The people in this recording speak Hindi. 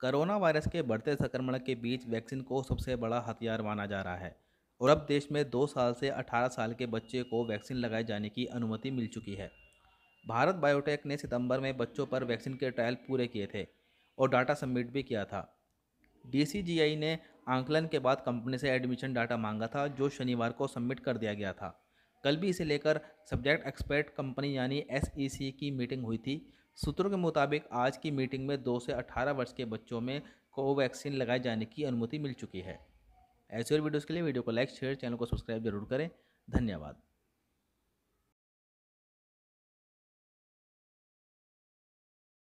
कोरोना वायरस के बढ़ते संक्रमण के बीच वैक्सीन को सबसे बड़ा हथियार माना जा रहा है और अब देश में दो साल से अठारह साल के बच्चे को वैक्सीन लगाए जाने की अनुमति मिल चुकी है भारत बायोटेक ने सितंबर में बच्चों पर वैक्सीन के ट्रायल पूरे किए थे और डाटा सबमिट भी किया था डी ने आंकलन के बाद कंपनी से एडमिशन डाटा मांगा था जो शनिवार को सबमिट कर दिया गया था कल भी इसे लेकर सब्जेक्ट एक्सपर्ट कंपनी यानी एस की मीटिंग हुई थी सूत्रों के मुताबिक आज की मीटिंग में 2 से 18 वर्ष के बच्चों में कोवैक्सीन लगाए जाने की अनुमति मिल चुकी है ऐसे और वीडियोज़ के लिए वीडियो को लाइक शेयर चैनल को सब्सक्राइब जरूर करें धन्यवाद